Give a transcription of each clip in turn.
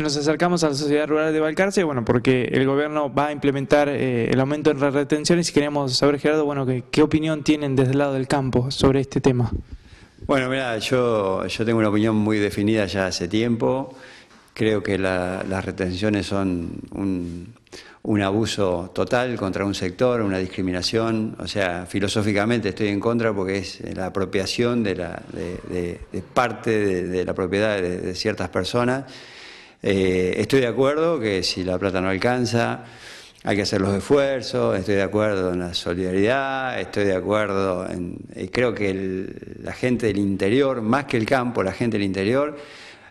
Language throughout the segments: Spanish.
nos acercamos a la sociedad rural de Valcarce, bueno, porque el gobierno va a implementar eh, el aumento en retenciones y queríamos saber, Gerardo, bueno, qué opinión tienen desde el lado del campo sobre este tema. Bueno, mira, yo, yo tengo una opinión muy definida ya hace tiempo. Creo que las retenciones son un, un, abuso total contra un sector, una discriminación. O sea, filosóficamente estoy en contra porque es la apropiación de, la, de parte de, la propiedad de ciertas personas eh, estoy de acuerdo que si la plata no alcanza, hay que hacer los esfuerzos, estoy de acuerdo en la solidaridad, estoy de acuerdo en... Eh, creo que la gente del interior, más que el campo, la gente del interior,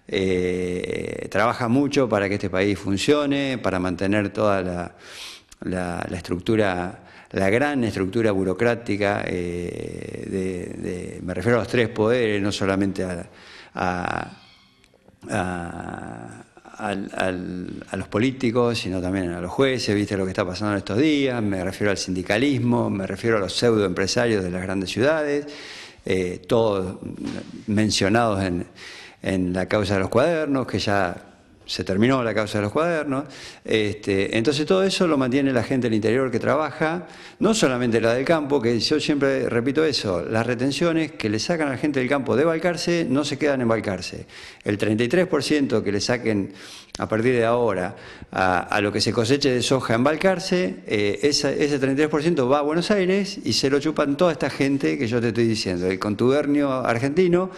eh, trabaja mucho para que este país funcione, para mantener toda la, estructura, la gran estructura burocrática, de, me refiero a los tres poderes, no solamente a a los políticos, sino también a los jueces, viste lo que está pasando en estos días, me refiero al sindicalismo, me refiero a los pseudoempresarios de las grandes ciudades, eh, todos mencionados en, en la causa de los cuadernos, que ya se terminó la causa de los cuadernos. Este, entonces todo eso lo mantiene la gente del interior que trabaja, no solamente la del campo, que yo siempre repito eso, las retenciones que le sacan a la gente del campo de Balcarce no se quedan en Balcarce. El 33% que le saquen a partir de ahora a, lo que se coseche de soja en Balcarce, eh, ese, ese 33% va a Buenos Aires y se lo chupan toda esta gente que yo te estoy diciendo, el contubernio argentino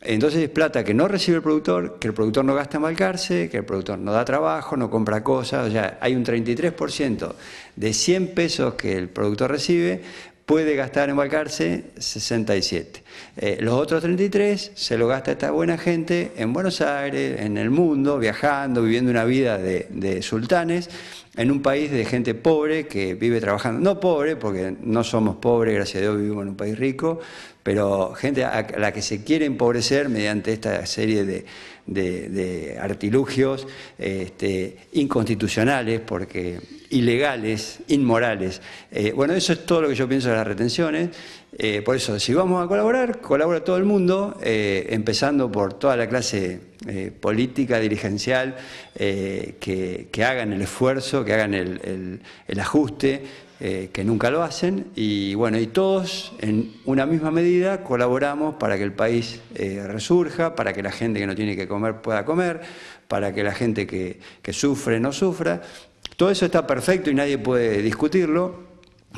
entonces es plata que no recibe el productor, que el productor no gasta en balcarse, que el productor no da trabajo, no compra cosas. O sea, hay un 33% de 100 pesos que el productor recibe, puede gastar en balcarse 67. Eh, los otros 33 se lo gasta esta buena gente en Buenos Aires, en el mundo, viajando, viviendo una vida de sultanes, en un país de gente pobre que vive trabajando. No pobre, porque no somos pobres, gracias a Dios vivimos en un país rico, pero gente a la que se quiere empobrecer mediante esta serie de, artilugios este, inconstitucionales, porque ilegales, inmorales. Eh, bueno, eso es todo lo que yo pienso de las retenciones. Eh, por eso, si vamos a colaborar, colabora todo el mundo, eh, empezando por toda la clase eh, política, dirigencial, que, hagan el esfuerzo, que hagan el, ajuste, que nunca lo hacen, y bueno, y todos en una misma medida colaboramos para que el país resurja, para que la gente que no tiene que comer pueda comer, para que la gente que sufre no sufra. Todo eso está perfecto y nadie puede discutirlo.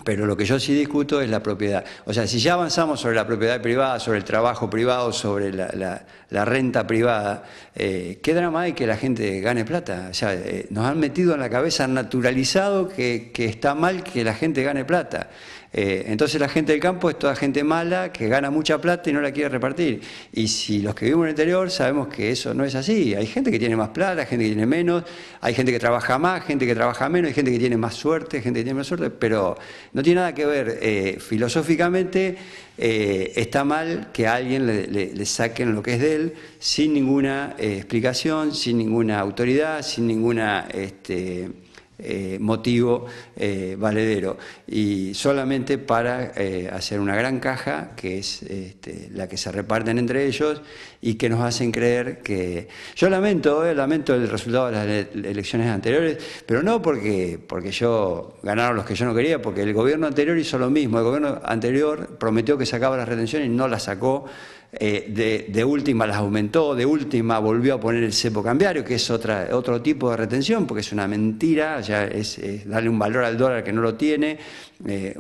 Pero lo que yo sí discuto es la propiedad. O sea, si ya avanzamos sobre la propiedad privada, sobre el trabajo privado, sobre la, renta privada, eh, qué drama hay que la gente gane plata. O sea, eh, nos han metido en la cabeza, han naturalizado que, está mal que la gente gane plata. Eh, entonces la gente del campo es toda gente mala que gana mucha plata y no la quiere repartir. Y si los que vivimos en el interior sabemos que eso no es así. Hay gente que tiene más plata, gente que tiene menos, hay gente que trabaja más, gente que trabaja menos, hay gente que tiene más suerte, gente que tiene menos suerte, pero no tiene nada que ver eh, filosóficamente, eh, está mal que a alguien le, saquen lo que es de él sin ninguna eh, explicación, sin ninguna autoridad, sin ninguna... Este, eh, motivo eh, valedero. Y solamente para eh, hacer una gran caja, que es este, la que se reparten entre ellos y que nos hacen creer que... Yo lamento, lamento el resultado de las elecciones anteriores, pero no porque, porque yo ganaron los que yo no quería, porque el gobierno anterior hizo lo mismo. El gobierno anterior prometió que sacaba las retenciones y no las sacó. Eh, de, última las aumentó, de última volvió a poner el cepo cambiario, que es otra, otro tipo de retención, porque es una mentira, ya es, darle un valor al dólar que no lo tiene, eh,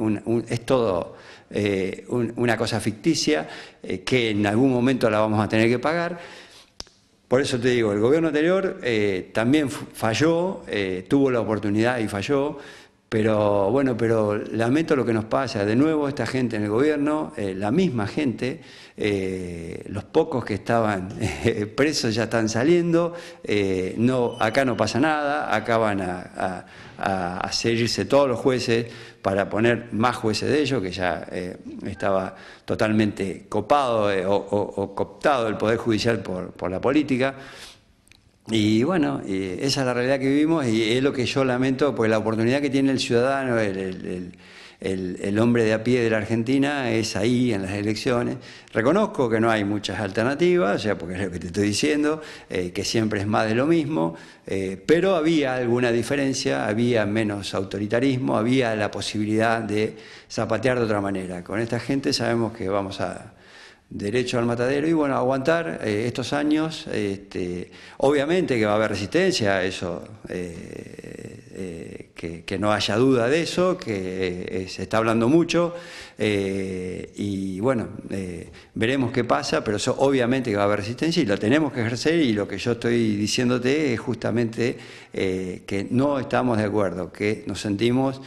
es todo eh, una cosa ficticia que en algún momento la vamos a tener que pagar. Por eso te digo, el gobierno anterior también falló, tuvo la oportunidad y falló. Pero bueno, pero lamento lo que nos pasa. De nuevo, esta gente en el gobierno, eh, la misma gente, eh, los pocos que estaban eh, presos ya están saliendo, no, acá no pasa nada, acá van a, seguirse todos los jueces para poner más jueces de ellos, que ya estaba totalmente copado o, o, cooptado el Poder Judicial por la política. Y bueno, esa es la realidad que vivimos y es lo que yo lamento, pues la oportunidad que tiene el ciudadano, el, hombre de a pie de la Argentina, es ahí en las elecciones. Reconozco que no hay muchas alternativas, o sea, porque es lo que te estoy diciendo, eh, que siempre es más de lo mismo, eh, pero había alguna diferencia, había menos autoritarismo, había la posibilidad de zapatear de otra manera. Con esta gente sabemos que vamos a derecho al matadero y bueno, aguantar eh, estos años, este, obviamente que va a haber resistencia, eso, eh, eh, que, no haya duda de eso, que se está hablando mucho y bueno, veremos qué pasa, pero eso obviamente que va a haber resistencia y lo tenemos que ejercer y lo que yo estoy diciéndote es justamente que no estamos de acuerdo, que nos sentimos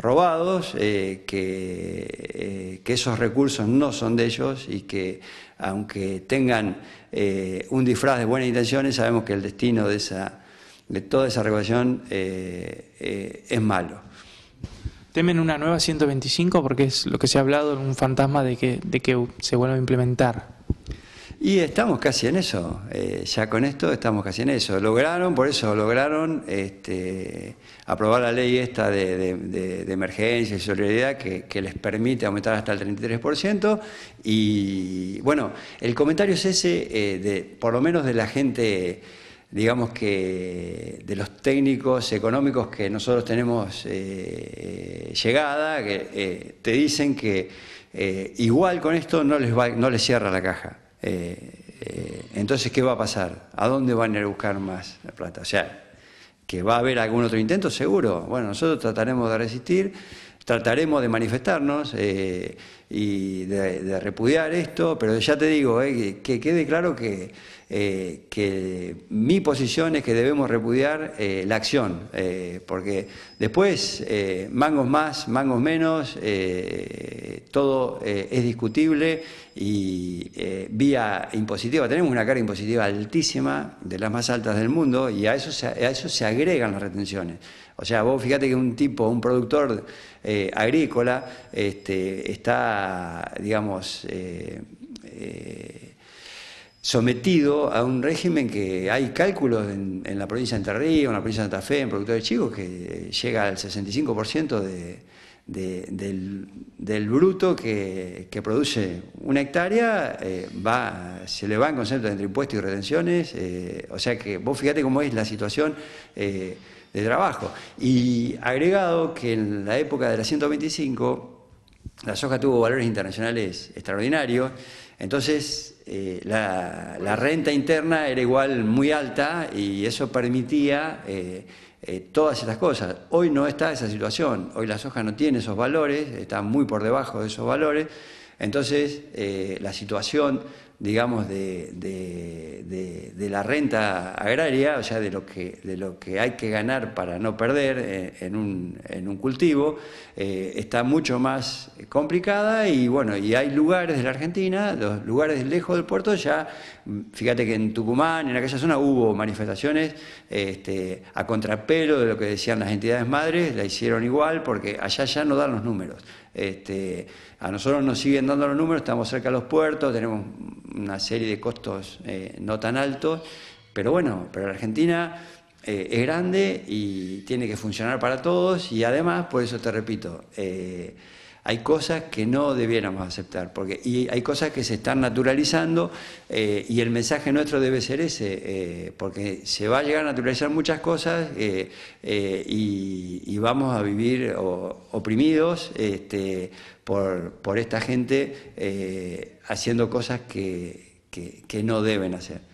robados, eh, que, eh, que, esos recursos no son de ellos y que aunque tengan eh, un disfraz de buenas intenciones, sabemos que el destino de, esa, de toda esa regulación es malo. ¿Temen una nueva 125 porque es lo que se ha hablado, en un fantasma de que, de que se vuelva a implementar? Y estamos casi en eso, eh, ya con esto estamos casi en eso. Lograron, por eso lograron este, aprobar la ley esta de, emergencia y solidaridad que, les permite aumentar hasta el 33%. Y bueno, el comentario es ese, eh, de, por lo menos de la gente, digamos que de los técnicos económicos que nosotros tenemos eh, llegada, que te dicen que igual con esto no les, va, no les cierra la caja. Eh, eh, entonces, ¿qué va a pasar? ¿A dónde van a ir a buscar más la plata? O sea, que va a haber algún otro intento, seguro. Bueno, nosotros trataremos de resistir, trataremos de manifestarnos eh, y de, repudiar esto, pero ya te digo, que quede claro que eh, que mi posición es que debemos repudiar eh, la acción, eh, porque después mangos más, mangos menos, todo es discutible y vía impositiva. Tenemos una carga impositiva altísima, de las más altas del mundo, y a eso se, a eso se agregan las retenciones. O sea, vos fíjate que un tipo, un productor agrícola, este, está, digamos, sometido a un régimen que hay cálculos en, la provincia de Entre Ríos, en la provincia de Santa Fe, en productores chicos, que llega al 65% del, bruto que, produce una hectárea, eh, va, se le va en concepto entre impuestos y retenciones, eh, o sea que vos fíjate cómo es la situación. Eh, de trabajo. Y agregado que en la época de la 125 la soja tuvo valores internacionales extraordinarios, entonces eh, la, renta interna era igual muy alta y eso permitía eh, eh, todas esas cosas. Hoy no está esa situación, hoy la soja no tiene esos valores, está muy por debajo de esos valores. Entonces, eh, la situación, digamos, de, la renta agraria, o sea, de lo que, hay que ganar para no perder eh, en, un, cultivo, eh, está mucho más complicada y bueno, y hay lugares de la Argentina, los lugares lejos del puerto ya, mm, fíjate que en Tucumán, en aquella zona hubo manifestaciones este, a contrapelo de lo que decían las entidades madres, la hicieron igual porque allá ya no dan los números. Este, a nosotros nos siguen dando los números, estamos cerca de los puertos, tenemos una serie de costos eh, no tan altos, pero bueno, pero la Argentina eh, es grande y tiene que funcionar para todos y además, por eso te repito, eh, hay cosas que no debiéramos aceptar, porque y hay cosas que se están naturalizando eh, y el mensaje nuestro debe ser ese, eh, porque se va a llegar a naturalizar muchas cosas eh, y, vamos a vivir oprimidos este, por, esta gente haciendo cosas que no deben hacer.